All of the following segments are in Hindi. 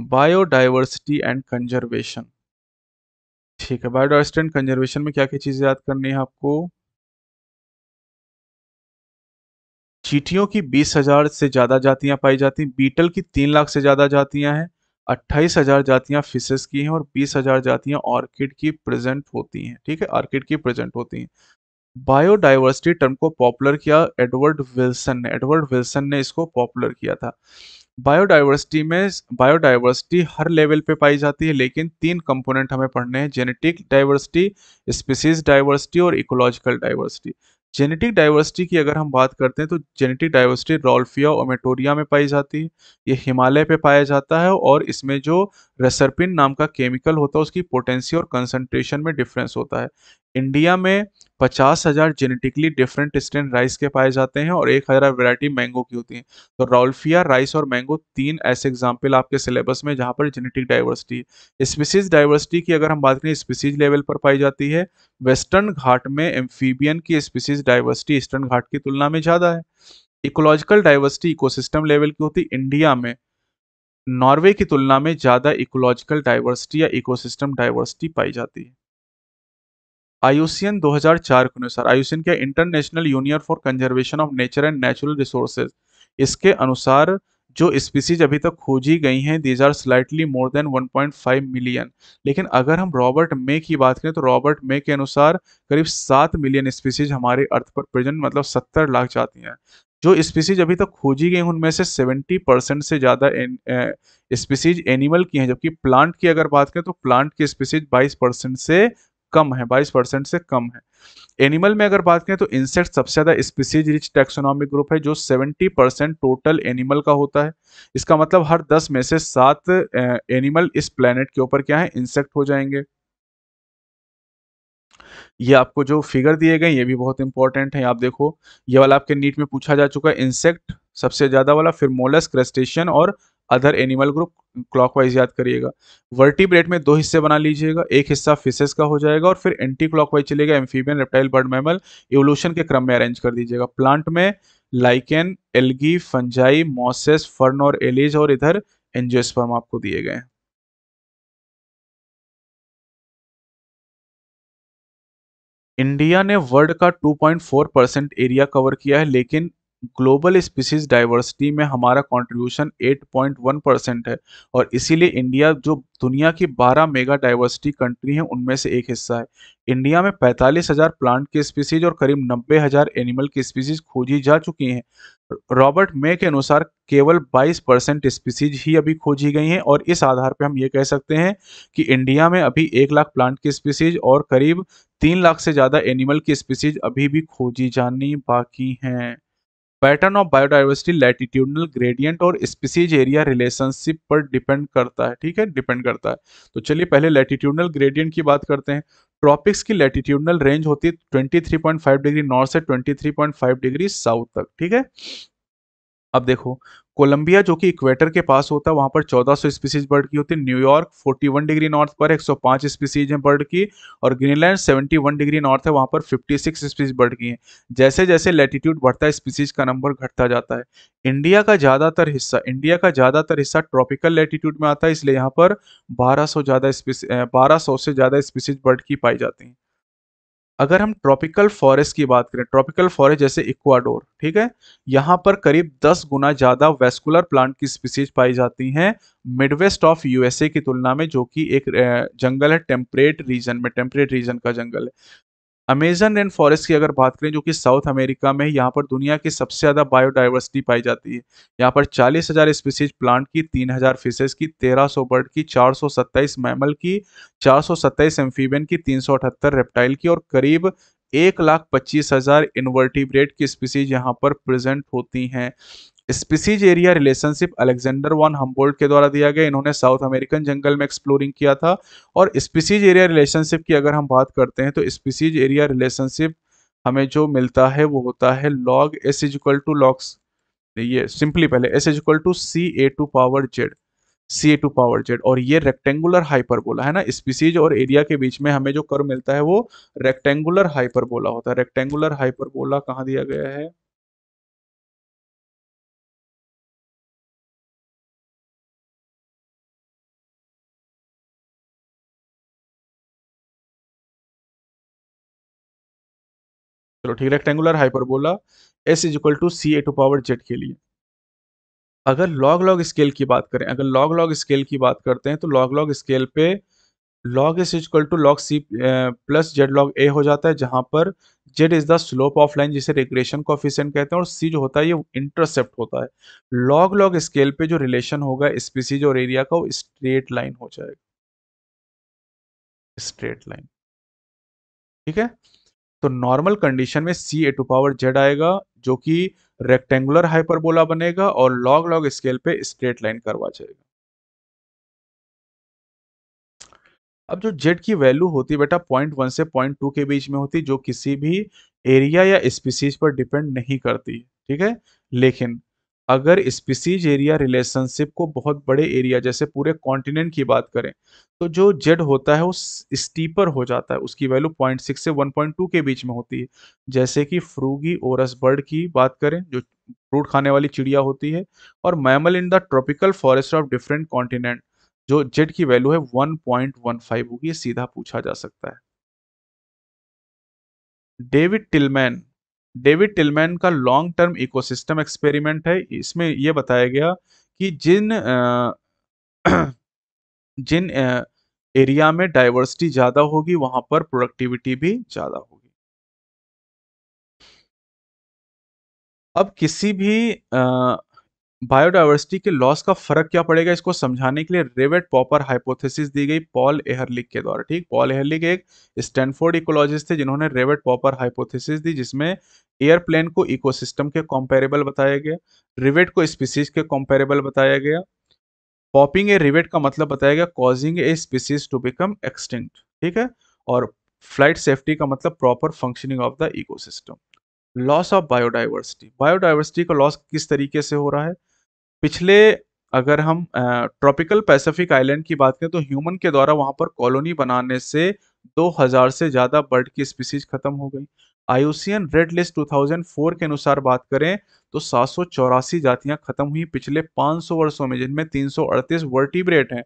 बायोडाइवर्सिटी एंड कंजर्वेशन ठीक है बायोडाइवर्सिटी एंड कंजर्वेशन में क्या क्या चीज़ें याद करनी है आपको चीटियों की बीस हजार से ज़्यादा जातियां पाई जाती हैं बीटल की तीन लाख से ज़्यादा जातियां हैं अट्ठाईस हजार जातियां फिशेस की हैं और बीस हजार जातियां ऑर्किड की प्रेजेंट होती हैं ठीक है ऑर्किड की प्रेजेंट होती हैं बायोडाइवर्सिटी टर्म को पॉपुलर किया एडवर्ड विल्सन ने एडवर्ड विल्सन ने इसको पॉपुलर किया था बायोडाइवर्सिटी में बायोडाइवर्सिटी हर लेवल पे पाई जाती है लेकिन तीन कंपोनेंट हमें पढ़ने हैं जेनेटिक डाइवर्सिटी स्पीसीज डाइवर्सिटी और इकोलॉजिकल डाइवर्सिटी जेनेटिक डाइवर्सिटी की अगर हम बात करते हैं तो जेनेटिक डाइवर्सिटी रोल्फिया ओमेटोरिया में पाई जाती है ये हिमालय पे पाया जाता है और इसमें जो रेसरपिन नाम का केमिकल होता है उसकी पोटेंसी और कंसनट्रेशन में डिफरेंस होता है इंडिया में पचास हज़ार जेनेटिकली डिफरेंट स्टेन राइस के पाए जाते हैं और एक हज़ार वेरायटी मैंगो की होती है तो रोल्फिया राइस और मैंगो तीन ऐसे एग्जाम्पल आपके सिलेबस में जहाँ पर जेनेटिक डाइवर्सिटी है स्पीसीज डाइवर्सिटी की अगर हम बात करें स्पीसीज लेवल पर पाई जाती है वेस्टर्न घाट में एम्फीबियन की स्पीसीज डाइवर्सिटी ईस्टर्न घाट की तुलना में ज़्यादा है इकोलॉजिकल डाइवर्सिटी इकोसिस्टम लेवल की होती है इंडिया में नॉर्वे की तुलना में ज़्यादा इकोलॉजिकल डाइवर्सिटी या इकोसिस्टम डाइवर्सिटी पाई जाती है आयुसियन 2004 के अनुसार आयुसियन के international union for conservation of nature and natural resources इसके अनुसार जो स्पीसीज अभी तक खोजी गई हैं these are slightly more than 1.5 million लेकिन अगर हम रॉबर्ट मे की बात करें तो रॉबर्ट मे के अनुसार करीब सात मिलियन स्पीसीज हमारे अर्थ पर प्रेजेंट मतलब सत्तर लाख जाती हैं जो स्पीसीज अभी तक खोजी गई उनमें से 70 परसेंट से ज़्यादा स्पीसीज एनिमल की हैं जबकि प्लांट की अगर बात करें तो प्लांट की स्पीसीज 22 परसेंट से कम है 22 परसेंट से कम है एनिमल में अगर बात करें तो इंसेक्ट सबसे ज्यादा स्पीसीज रिच टेक्सोनॉमिक ग्रुप है जो 70 परसेंट टोटल एनिमल का होता है इसका मतलब हर 10 में से सात एनिमल इस प्लेनेट के ऊपर क्या है इंसेक्ट हो जाएंगे ये आपको जो फिगर दिए गए ये भी बहुत इंपॉर्टेंट है आप देखो ये वाला आपके नीट में पूछा जा चुका है इंसेक्ट सबसे ज्यादा वाला फिर मोलस क्रेस्टेशन और अदर एनिमल ग्रुप क्लॉकवाइज याद करिएगा वर्टिब्रेट में दो हिस्से बना लीजिएगा एक हिस्सा फिशेस का हो जाएगा और फिर एंटी क्लॉकवाइज चलेगा amphibian reptile bird mammal evolution के क्रम में अरेंज कर दीजिएगा प्लांट में lichen algae fungi mosses fern और एलिज और इधर एंजियोस्पर्म आपको दिए गए इंडिया ने वर्ल्ड का 2.4 परसेंट एरिया कवर किया है लेकिन ग्लोबल स्पीसीज डाइवर्सिटी में हमारा कंट्रीब्यूशन 8.1 परसेंट है और इसीलिए इंडिया जो दुनिया की 12 मेगा डाइवर्सिटी कंट्री हैं उनमें से एक हिस्सा है इंडिया में 45,000 प्लांट की स्पीसीज और करीब 90,000 एनिमल की स्पीसीज खोजी जा चुकी हैं रॉबर्ट मे के अनुसार केवल 22 परसेंट स्पीसीज ही अभी खोजी गई हैं और इस आधार पर हम ये कह सकते हैं कि इंडिया में अभी एक लाख प्लांट की स्पीसीज और करीब तीन लाख से ज़्यादा एनिमल की स्पीसीज अभी भी खोजी जानी बाकी हैं pattern of biodiversity latitudinal gradient और स्पीसीज एरिया रिलेशनशिप पर डिपेंड करता है ठीक है डिपेंड करता है तो चलिए पहले लैटिट्यूडनल ग्रेडियंट की बात करते हैं ट्रॉपिक्स की लैटिट्यूडनल रेंज होती है 23.5 डिग्री नॉर्थ से 23.5 डिग्री साउथ तक ठीक है अब देखो कोलंबिया जो कि इक्वेटर के पास होता है वहां पर 1400 स्पीसीज बर्ड की होती है न्यूयॉर्क 41 डिग्री नॉर्थ पर 105 स्पीसीज है बर्ड की और ग्रीनलैंड 71 डिग्री नॉर्थ है वहां पर 56 स्पीसीज बर्ड की हैं जैसे जैसे लेटीट्यूड बढ़ता है स्पीसीज का नंबर घटता जाता है इंडिया का ज़्यादातर हिस्सा इंडिया का ज़्यादातर हिस्सा ट्रॉपिकल लेटीट्यूड में आता है इसलिए यहाँ पर बारह ज़्यादा स्पीसी बारह से ज़्यादा स्पीसीज बर्ड की पाई जाती है अगर हम ट्रॉपिकल फॉरेस्ट की बात करें ट्रॉपिकल फॉरेस्ट जैसे इक्वाडोर ठीक है यहाँ पर करीब 10 गुना ज़्यादा वेस्कुलर प्लांट की स्पीसीज पाई जाती हैं मिडवेस्ट ऑफ यूएसए की तुलना में जो कि एक जंगल है टेम्परेट रीजन में टेम्परेट रीजन का जंगल है अमेजन रेन फॉरेस्ट की अगर बात करें जो कि साउथ अमेरिका में यहाँ पर दुनिया की सबसे ज़्यादा बायोडाइवर्सिटी पाई जाती है यहाँ पर चालीस हज़ार स्पीसीज प्लांट की तीन हज़ार फिशेज की तेरह सौ बर्ड की चार सौ सत्ताईस मैमल की चार सौ सत्ताईस एम्फीबियन की तीन सौ अठहत्तर रेप्टाइल की और करीब एक लाख पच्चीस हज़ार इन्वर्टिब्रेट की स्पीसीज यहाँ पर प्रेजेंट होती हैं species area relationship Alexander von Humboldt के द्वारा दिया गया इन्होंने साउथ अमेरिकन जंगल में एक्सप्लोरिंग किया था और स्पीसीज एरिया रिलेशनशिप की अगर हम बात करते हैं तो स्पीसीज एरिया रिलेशनशिप हमें जो मिलता है वो होता है log S is equal to log S ये सिंपली पहले S is equal to C A to power Z C A to power Z और ये रेक्टेंगुलर हाइपरबोला है ना स्पीसीज और एरिया के बीच में हमें जो कर मिलता है वो रेक्टेंगुलर हाइपरबोला होता है रेक्टेंगुलर हाइपरबोला कहाँ दिया गया है चलो ठीक rectangular hyperbola S is equal to C A to power Z के लिए अगर लॉग लॉग स्केल की बात करें अगर लॉग लॉग स्केल की बात करते हैं तो लॉग लॉग स्केल पे log S is equal to log C plus Z log A हो जाता है जहां पर Z is the slope of line जिसे रिग्रेशन कॉफिशियंट कहते हैं और सी जो होता है ये इंटरसेप्ट होता है लॉग लॉग स्केल पे जो रिलेशन होगा स्पीसीज और एरिया का वो स्ट्रेट लाइन हो जाएगा स्ट्रेट लाइन ठीक है तो नॉर्मल कंडीशन में C A to power Z आएगा जो कि रेक्टेंगुलर हाइपरबोला बनेगा और लॉग लॉग स्केल पे स्ट्रेट लाइन करवा जाएगा अब जो जेड की वैल्यू होती है बेटा पॉइंट वन से पॉइंट टू के बीच में होती जो किसी भी एरिया या स्पीसीज पर डिपेंड नहीं करती ठीक है लेकिन अगर स्पीसीज एरिया रिलेशनशिप को बहुत बड़े एरिया जैसे पूरे कॉन्टिनेंट की बात करें तो जो जेड होता है वो स्टीपर हो जाता है उसकी वैल्यू पॉइंट सिक्स से वन पॉइंट टू के बीच में होती है जैसे कि फ्रूगी ओरस बर्ड की बात करें जो फ्रूट खाने वाली चिड़िया होती है और mammal in the tropical forest of different continent जो जेड की वैल्यू है वन पॉइंट वन फाइव होगी सीधा पूछा जा सकता है डेविड टिलमैन डेविड टिलमैन का लॉन्ग टर्म इकोसिस्टम एक्सपेरिमेंट है इसमें यह बताया गया कि जिन जिन एरिया में डाइवर्सिटी ज़्यादा होगी वहां पर प्रोडक्टिविटी भी ज़्यादा होगी अब किसी भी आ, बायोडाइवर्सिटी के लॉस का फर्क क्या पड़ेगा इसको समझाने के लिए रेवेट पॉपर हाइपोथेसिस दी गई पॉल एहरलिक के द्वारा ठीक पॉल एहरलिक एक स्टैनफोर्ड इकोलॉजिस्ट थे जिन्होंने रेवेट पॉपर हाइपोथेसिस दी जिसमें एयरप्लेन को इकोसिस्टम के कॉम्पेरेबल बताया गया रिवेट को स्पीसीज के कॉम्पेरेबल बताया गया पॉपिंग ए रिवेट का मतलब बताया गया causing a species to become extinct ठीक है और फ्लाइट सेफ्टी का मतलब proper functioning of the ecosystem loss of biodiversity biodiversity का लॉस किस तरीके से हो रहा है पिछले अगर हम ट्रॉपिकल पैसिफिक आइलैंड की बात करें तो ह्यूमन के द्वारा वहां पर कॉलोनी बनाने से 2000 से ज़्यादा बर्ड की स्पीसीज खत्म हो गई आयुसियन रेड लिस्ट 2004 के अनुसार बात करें तो सात सौ चौरासी जातियाँ खत्म हुई पिछले 500 वर्षों में जिनमें 338 वर्टिब्रेट हैं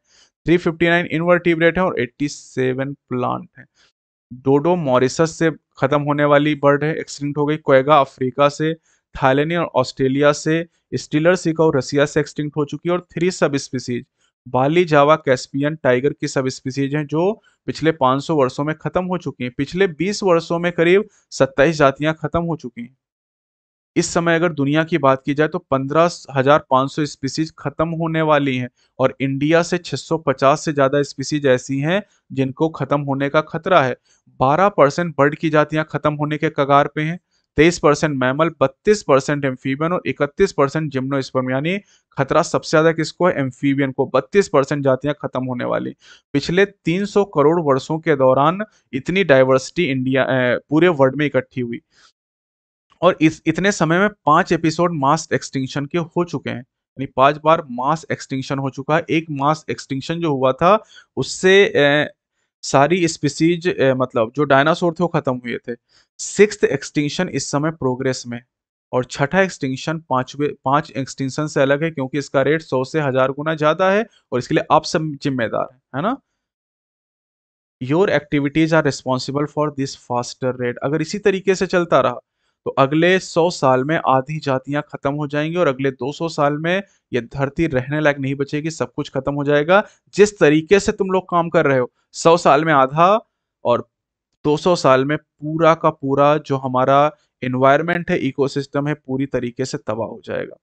359 इनवर्टिब्रेट हैं और 87 प्लांट हैं डोडो मॉरिसस से खत्म होने वाली बर्ड है एक्सटिंक्ट हो गई कोयगा अफ्रीका से थाईलैंड और ऑस्ट्रेलिया से स्टीलर और रसिया से एक्सटिंक्ट हो चुकी है और three subspecies Bali Java Caspian tiger की सब स्पीसीज हैं जो पिछले 500 वर्षों में खत्म हो चुकी हैं पिछले 20 वर्षों में करीब 27 जातियां खत्म हो चुकी हैं इस समय अगर दुनिया की बात की जाए तो पंद्रह हजार पांच सौ स्पीसीज खत्म होने वाली हैं और इंडिया से 650 से ज़्यादा स्पीसीज ऐसी हैं जिनको खत्म होने का खतरा है 12 परसेंट बर्ड की जातियां खत्म होने के कगार पे हैं 23 परसेंट मैमल 32 परसेंट एम्फीबियन और 31 परसेंट जिम्नो यानी खतरा सबसे ज़्यादा किसको है एम्फीबियन को 32 परसेंट जातियां खत्म होने वाली पिछले 300 करोड़ वर्षों के दौरान इतनी डाइवर्सिटी इंडिया पूरे वर्ल्ड में इकट्ठी हुई और इस इतने समय में पांच एपिसोड मास एक्सटिंक्शन के हो चुके हैं यानी पांच बार मास एक्सटिंक्शन हो चुका है एक मास एक्सटिंक्शन जो हुआ था उससे ए, सारी स्पीसीज मतलब जो डायनासोर थे वो खत्म हुए थे सिक्स एक्सटिंक्शन इस समय प्रोग्रेस में और छठा एक्सटिंक्शन पांचवे पांच एक्सटिंक्शन से अलग है क्योंकि इसका रेट सौ से हजार गुना ज्यादा है और इसके लिए आप सब जिम्मेदार है, है ना your activities are responsible for this faster rate अगर इसी तरीके से चलता रहा तो अगले सौ साल में आधी जातियां खत्म हो जाएंगी और अगले 200 साल में ये धरती रहने लायक नहीं बचेगी सब कुछ खत्म हो जाएगा जिस तरीके से तुम लोग काम कर रहे हो सौ साल में आधा और 200 साल में पूरा का पूरा जो हमारा इन्वायरमेंट है इकोसिस्टम है पूरी तरीके से तबाह हो जाएगा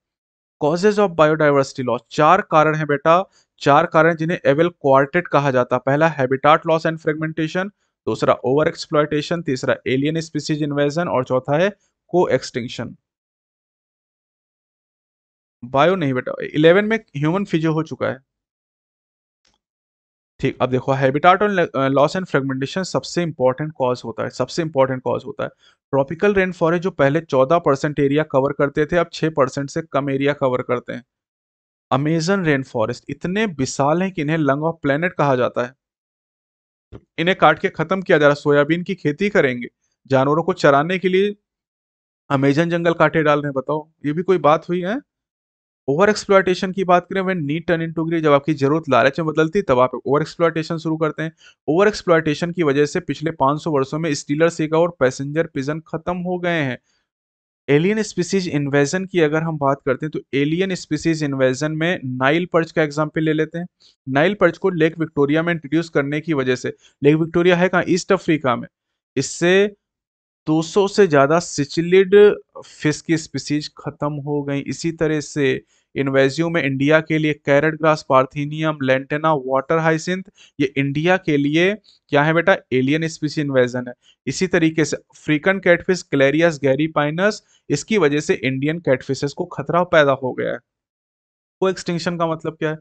कॉजेज ऑफ बायोडाइवर्सिटी लॉस चार कारण है बेटा चार कारण जिन्हें एवेल क्वार्टेट कहा जाता पहला हैबिटाट लॉस एंड फ्रेगमेंटेशन दूसरा ओवर एक्सप्लॉयटेशन तीसरा एलियन स्पीसीज इन्वेजन और चौथा है को एक्सटिंक्शन बायो नहीं बेटा इलेवन में ह्यूमन फिजो हो चुका है ठीक अब देखो हैबिटाट और लॉस एंड फ्रेगमेंटेशन सबसे इंपॉर्टेंट कॉज होता है सबसे इंपॉर्टेंट कॉज होता है ट्रॉपिकल रेन फॉरेस्ट जो पहले चौदह परसेंट एरिया कवर करते थे अब छह परसेंट से कम एरिया कवर करते हैं अमेजन रेन फॉरेस्ट इतने विशाल हैं कि इन्हें लंग ऑफ प्लेनेट कहा जाता है इन्हें काट के खत्म किया जा रहा है सोयाबीन की खेती करेंगे जानवरों को चराने के लिए अमेजन जंगल काटे डाल रहे हैं बताओ ये भी कोई बात हुई है ओवर एक्सप्लॉयटेशन की बात करें वेन नीड टर्न इन टू ग्री जब आपकी जरूरत लालच में बदलती तब आप ओवर एक्सप्लॉयटेशन शुरू करते हैं ओवर एक्सप्लॉयटेशन की वजह से पिछले 500 वर्षों में स्टीलर सेगा और पैसेंजर पिजन खत्म हो गए हैं एलियन स्पीसीज इन्वेजन की अगर हम बात करते हैं तो एलियन स्पीसीज इन्वेजन में नाइल पर्च का एग्जाम्पल ले लेते हैं नाइल पर्च को लेक विक्टोरिया में इंट्रोड्यूस करने की वजह से लेक विक्टोरिया है कहाँ ईस्ट अफ्रीका में इससे 200 से ज़्यादा सिचिलिड फिश की स्पीसीज खत्म हो गई इसी तरह से इन्वेजियो में इंडिया के लिए carrot grass parthenium lantana water hyacinth ये इंडिया के लिए क्या है बेटा एलियन स्पीसी इन्वेजन है इसी तरीके से अफ्रीकन कैटफिश क्लेरियस गैरीपाइनस इसकी वजह से इंडियन कैटफिशेस को खतरा पैदा हो गया है को एक्सटिंक्शन का मतलब क्या है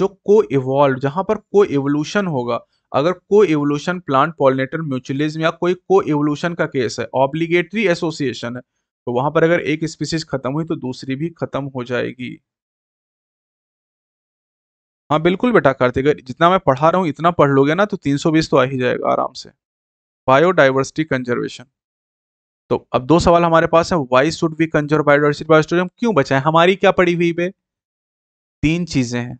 जो को इवॉल्व जहां पर को इवोल्यूशन होगा अगर को इवोल्यूशन प्लांट पॉलिनेटर म्यूचुअलिज्म या कोई को इवोल्यूशन का केस है ऑब्लिगेटरी एसोसिएशन है तो वहां पर अगर एक स्पीसीज खत्म हुई तो दूसरी भी खत्म हो जाएगी हाँ बिल्कुल बेटा कार्तिक अगर जितना मैं पढ़ा रहा हूँ इतना पढ़ लोगे ना तो 320 तो आ ही जाएगा आराम से बायोडाइवर्सिटी कंजर्वेशन तो अब दो सवाल हमारे पास है why should we conserve biodiversity बायोस्टोरियम क्यों बचाएं हमारी क्या पड़ी हुई पे तीन चीजें हैं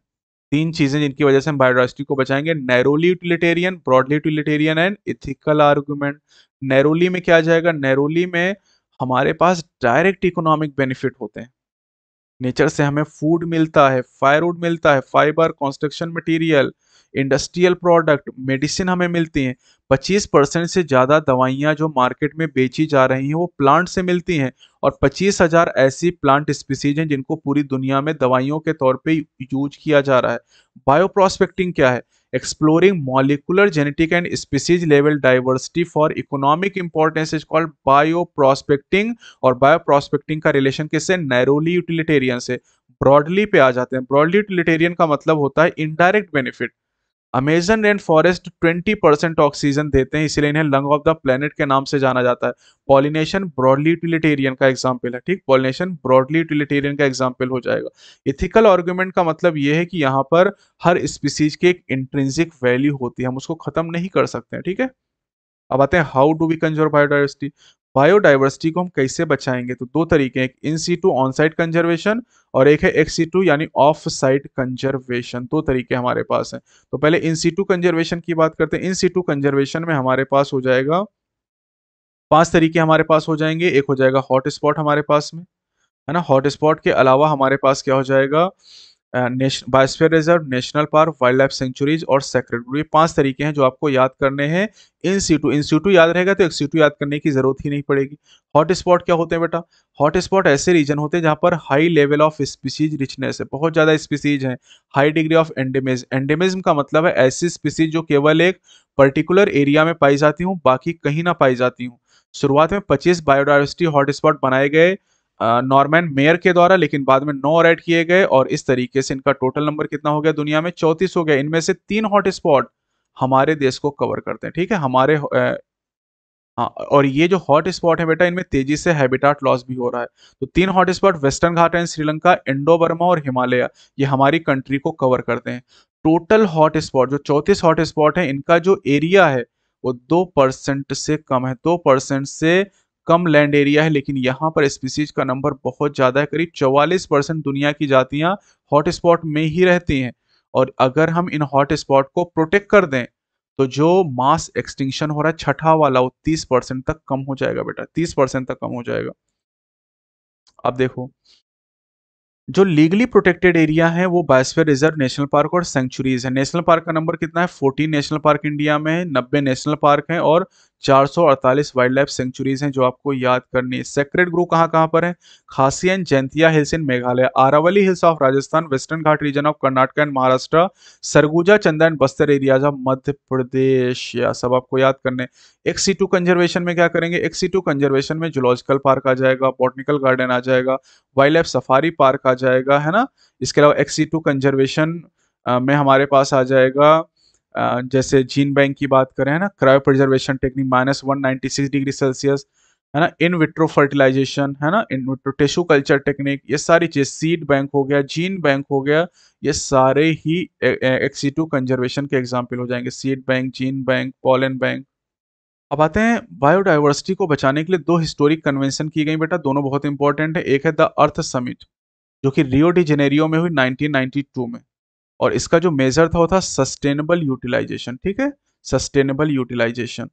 तीन चीजें जिनकी वजह से हम बायोडाइवर्सिटी को बचाएंगे narrowly utilitarian broadly utilitarian and ethical argument narrowly में क्या जाएगा नैरोली में हमारे पास डायरेक्ट इकोनॉमिक बेनिफिट होते हैं नेचर से हमें फूड मिलता है फायरवुड मिलता है fibre construction material industrial product medicine हमें मिलती हैं 25 परसेंट से ज़्यादा दवाइयाँ जो मार्केट में बेची जा रही हैं वो प्लांट से मिलती हैं और पच्चीस हज़ार ऐसी प्लांट स्पीसीज हैं जिनको पूरी दुनिया में दवाइयों के तौर पे यूज किया जा रहा है बायो क्या है exploring molecular genetic and species level diversity for economic importance is called bio और बायो का रिलेशन किससे नैरोली यूटिलिटेरियन से ब्रॉडली पे आ जाते हैं ब्रॉडली यूटिलिटेरियन का मतलब होता है indirect benefit Amazon rain forest 20 percent oxygen देते हैं इसलिए इन्हें लंग ऑफ द प्लेनेट के नाम से जाना जाता है पॉलिनेशन ब्रॉडली यूटिलिटेरियन का एग्जाम्पल है ठीक पॉलिनेशन ब्रॉडली यूटिलिटेरियन का एग्जाम्पल हो जाएगा इथिकल आर्ग्यूमेंट का मतलब यह है कि यहाँ पर हर स्पीसीज की एक इंट्रेंसिक वैल्यू होती है हम उसको खत्म नहीं कर सकते हैं ठीक है अब आते हैं how do we conserve biodiversity biodiversity को हम कैसे बचाएंगे तो दो तरीके एक in situ on site conservation और एक है एक्सी टू यानी ऑफ साइट कंजर्वेशन दो तरीके हमारे पास हैं तो पहले इन सी टू कंजर्वेशन की बात करते हैं इन सी टू कंजर्वेशन में हमारे पास हो जाएगा पांच तरीके हमारे पास हो जाएंगे एक हो जाएगा हॉट स्पॉट हमारे पास में है ना हॉट स्पॉट के अलावा हमारे पास क्या हो जाएगा biosphere reserve national park wildlife sanctuaries और सेक्रेटरी तो ये पांच तरीके हैं जो आपको याद करने हैं इन सीटू इन सीटू याद रहेगा तो एक सीटू याद करने की जरूरत ही नहीं पड़ेगी हॉट स्पॉट क्या होते हैं बेटा हॉट स्पॉट ऐसे रीजन होते हैं जहां पर high level of species richness है बहुत ज़्यादा स्पीसीज हैं high degree of endemism endemism का मतलब है ऐसी स्पीसीज जो केवल एक पर्टिकुलर एरिया में पाई जाती हूँ बाकी कहीं ना पाई जाती हूँ शुरुआत में पच्चीस बायोडाइवर्सिटी हॉटस्पॉट बनाए गए नॉर्मैन मेयर के द्वारा लेकिन बाद में नौ रेड किए गए और इस तरीके से इनका टोटल नंबर कितना हो गया दुनिया में चौंतीस हो गया इनमें से तीन हॉटस्पॉट हमारे देश को कवर करते हैं ठीक है हमारे हाँ और ये जो हॉट स्पॉट है बेटा इनमें तेजी से हैबिटाट लॉस भी हो रहा है तो तीन hot spot Western Ghat and Sri Lanka Indo Burma और हिमालय ये हमारी कंट्री को कवर करते हैं टोटल हॉट स्पॉट जो चौंतीस हॉट स्पॉट है इनका जो एरिया है वो दो परसेंट से कम है दो परसेंट से कम लैंड एरिया है लेकिन यहाँ पर स्पीसीज का नंबर बहुत ज़्यादा है करीब चौवालीस परसेंट दुनिया की जातियाँ हॉटस्पॉट में ही रहती हैं और अगर हम इन हॉटस्पॉट को प्रोटेक्ट कर दें तो जो मास एक्सटिंक्शन हो रहा है छठा वाला वो तीस परसेंट तक कम हो जाएगा बेटा तीस परसेंट तक कम हो जाएगा अब देखो जो लीगली प्रोटेक्टेड एरिया है वो बायोस्फीयर रिजर्व नेशनल पार्क और सेंचुरीज है नेशनल पार्क का नंबर कितना है 14 नेशनल पार्क इंडिया में है नब्बे नेशनल पार्क हैं और 448 वाइल्ड लाइफ सेंचुरीज हैं जो आपको याद करनी है सेक्रेट ग्रुप कहाँ कहाँ पर है Khasi Jaintia hills in Meghalaya Aravalli hills of Rajasthan Western Ghat region of Karnataka and Maharashtra Surguja Chanda and Bastar areas of Madhya Pradesh या सब आपको याद करने एक सी टू कंजर्वेशन में क्या करेंगे एक सी टू कंजर्वेशन में जूलॉजिकल पार्क आ जाएगा बॉटनिकल गार्डन आ जाएगा वाइल्ड लाइफ सफारी पार्क आ जाएगा है ना इसके अलावा एक सी टू कंजर्वेशन में हमारे पास आ जाएगा जैसे जीन बैंक की बात करें है ना cryopreservation technique minus one ninety six degree Celsius है ना इन विट्रो फर्टिलाइजेशन है ना in vitro tissue culture technique ये सारी चीज़ सीड बैंक हो गया जीन बैंक हो गया ये सारे ही एक्सीटू कंजर्वेशन के एग्जाम्पल हो जाएंगे seed bank gene bank pollen bank अब आते हैं बायोडाइवर्सिटी को बचाने के लिए दो हिस्टोरिक कन्वेंशन की गई बेटा दोनों बहुत इंपॉर्टेंट है एक है द अर्थ समिट जो कि रियो डी जेनेरियो में हुई 1992 में और इसका जो मेजर था वो था सस्टेनेबल यूटिलाइजेशन ठीक है सस्टेनेबल यूटिलाइजेशन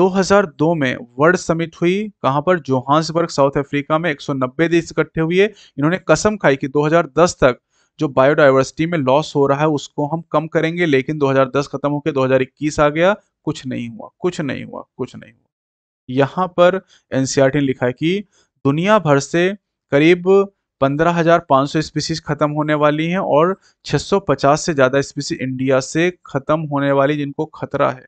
2002 में वर्ल्ड समिट हुई कहां पर जोहान्सबर्ग साउथ अफ्रीका में 190 देश इकट्ठे हुए इन्होंने कसम खाई कि 2010 तक जो बायोडाइवर्सिटी में लॉस हो रहा है उसको हम कम करेंगे लेकिन 2010 खत्म होकर 2021 आ गया कुछ नहीं हुआ कुछ नहीं हुआ कुछ नहीं हुआ यहां पर एनसीआर e ने लिखा है कि दुनिया भर से करीब 15,500 स्पीसीज ख़त्म होने वाली हैं और 650 से ज़्यादा स्पीसी इंडिया से ख़त्म होने वाली जिनको खतरा है